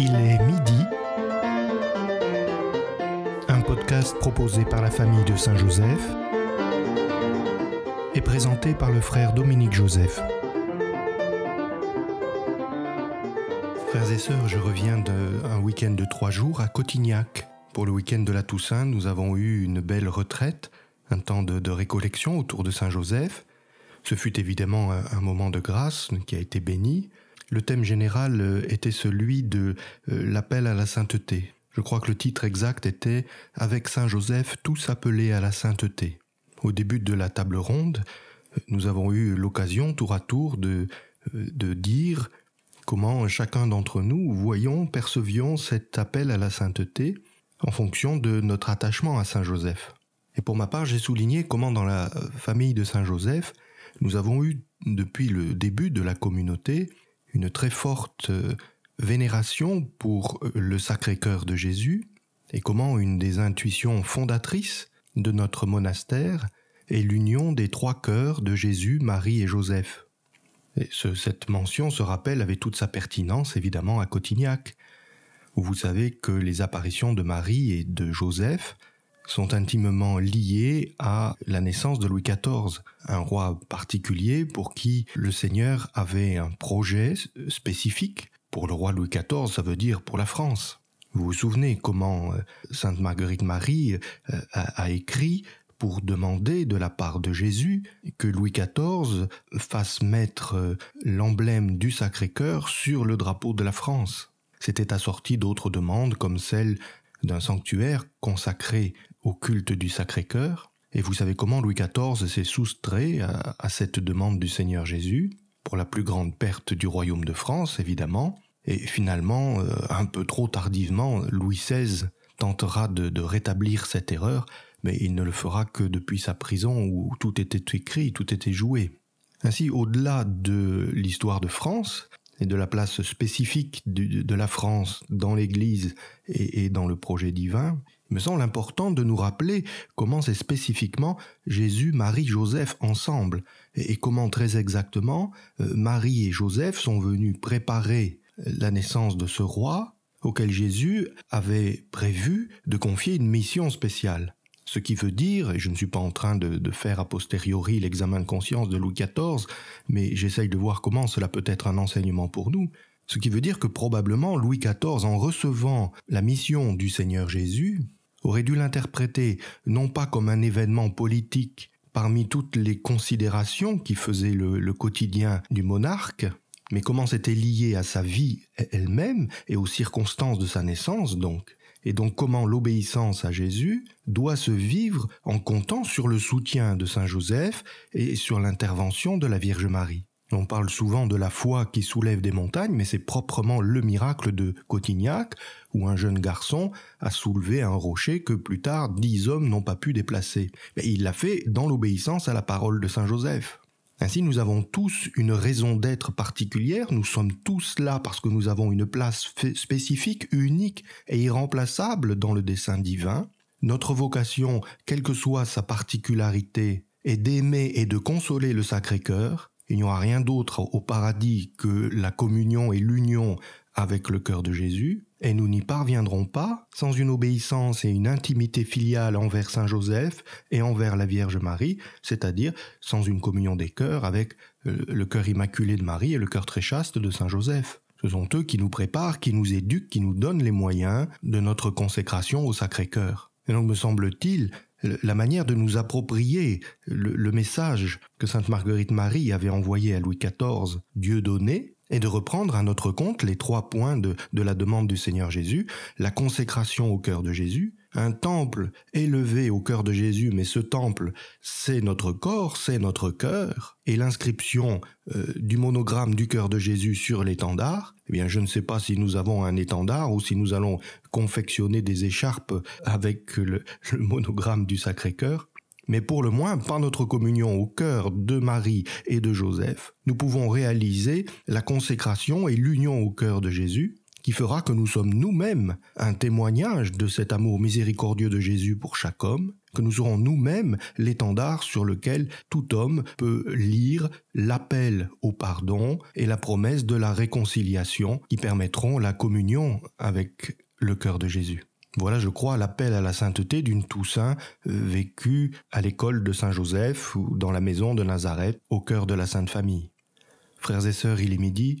Il est midi. Un podcast proposé par la famille de Saint-Joseph et présenté par le frère Dominique Joseph. Frères et sœurs, je reviens d'un week-end de trois jours à Cotignac. Pour le week-end de la Toussaint, nous avons eu une belle retraite, un temps de, de récollection autour de Saint-Joseph. Ce fut évidemment un, moment de grâce qui a été béni, le thème général euh, était celui de euh, l'appel à la sainteté. Je crois que le titre exact était Avec Saint Joseph, tous appelés à la sainteté. Au début de la table ronde, euh, nous avons eu l'occasion tour à tour de, dire comment chacun d'entre nous voyons, percevions cet appel à la sainteté en fonction de notre attachement à Saint Joseph. Et pour ma part, j'ai souligné comment dans la famille de Saint Joseph, nous avons eu, depuis le début de la communauté, une très forte euh, vénération pour euh, le Sacré-Cœur de Jésus et comment une des intuitions fondatrices de notre monastère est l'union des trois cœurs de Jésus, Marie et Joseph. cette mention, se rappelle avec toute sa pertinence évidemment à Cotignac, où vous savez que les apparitions de Marie et de Joseph sont intimement liés à la naissance de Louis XIV, un roi particulier pour qui le Seigneur avait un projet spécifique. Pour le roi Louis XIV, ça veut dire pour la France. Vous vous souvenez comment euh, Sainte Marguerite Marie euh, a écrit pour demander de la part de Jésus que Louis XIV fasse mettre euh, l'emblème du Sacré-Cœur sur le drapeau de la France. C'était assorti d'autres demandes comme celle d'un sanctuaire consacré au culte du Sacré-Cœur, et vous savez comment Louis XIV s'est soustrait à, cette demande du Seigneur Jésus, pour la plus grande perte du royaume de France, évidemment, et finalement, euh, un peu trop tardivement, Louis XVI tentera de, de, rétablir cette erreur, mais il ne le fera que depuis sa prison où tout était écrit, tout était joué. Ainsi, au-delà de l'histoire de France, et de la place spécifique de la France dans l'Église et, dans le projet divin, me semble important de nous rappeler comment c'est spécifiquement Jésus, Marie, Joseph ensemble, et comment très exactement euh, Marie et Joseph sont venus préparer euh, la naissance de ce roi auquel Jésus avait prévu de confier une mission spéciale. Ce qui veut dire, et je ne suis pas en train de, de faire a posteriori l'examen de conscience de Louis XIV, mais j'essaye de voir comment cela peut être un enseignement pour nous, ce qui veut dire que probablement Louis XIV, en recevant la mission du Seigneur Jésus, aurait dû l'interpréter non pas comme un événement politique parmi toutes les considérations qui faisaient le, quotidien du monarque, mais comment c'était lié à sa vie elle-même et aux circonstances de sa naissance donc, et donc comment l'obéissance à Jésus doit se vivre en comptant sur le soutien de Saint Joseph et sur l'intervention de la Vierge Marie. On parle souvent de la foi qui soulève des montagnes, mais c'est proprement le miracle de Cotignac, où un jeune garçon a soulevé un rocher que plus tard dix hommes n'ont pas pu déplacer. il l'a fait dans l'obéissance à la parole de Saint Joseph. Ainsi, nous avons tous une raison d'être particulière, nous sommes tous là parce que nous avons une place spécifique, unique et irremplaçable dans le dessein divin. Notre vocation, quelle que soit sa particularité, est d'aimer et de consoler le Sacré-Cœur, il n'y aura rien d'autre au paradis que la communion et l'union avec le cœur de Jésus, et nous n'y parviendrons pas sans une obéissance et une intimité filiale envers Saint Joseph et envers la Vierge Marie, c'est-à-dire sans une communion des cœurs avec euh, le cœur immaculé de Marie et le cœur très chaste de Saint Joseph. Ce sont eux qui nous préparent, qui nous éduquent, qui nous donnent les moyens de notre consécration au Sacré-Cœur. Et donc, me semble-t-il, la manière de nous approprier le, message que Sainte Marguerite Marie avait envoyé à Louis XIV, Dieu donné, et de reprendre à notre compte les trois points de la demande du Seigneur Jésus, la consécration au cœur de Jésus, un temple élevé au cœur de Jésus, mais ce temple, c'est notre corps, c'est notre cœur, et l'inscription euh, du monogramme du cœur de Jésus sur l'étendard, eh bien, je ne sais pas si nous avons un étendard ou si nous allons confectionner des écharpes avec le, le monogramme du Sacré-Cœur. Mais pour le moins, par notre communion au cœur de Marie et de Joseph, nous pouvons réaliser la consécration et l'union au cœur de Jésus, qui fera que nous sommes nous-mêmes un témoignage de cet amour miséricordieux de Jésus pour chaque homme, que nous aurons nous-mêmes l'étendard sur lequel tout homme peut lire l'appel au pardon et la promesse de la réconciliation qui permettront la communion avec le cœur de Jésus. Voilà, je crois, l'appel à la sainteté d'une Toussaint euh, vécue à l'école de Saint-Joseph ou dans la maison de Nazareth au cœur de la Sainte Famille. Frères et sœurs, il est midi,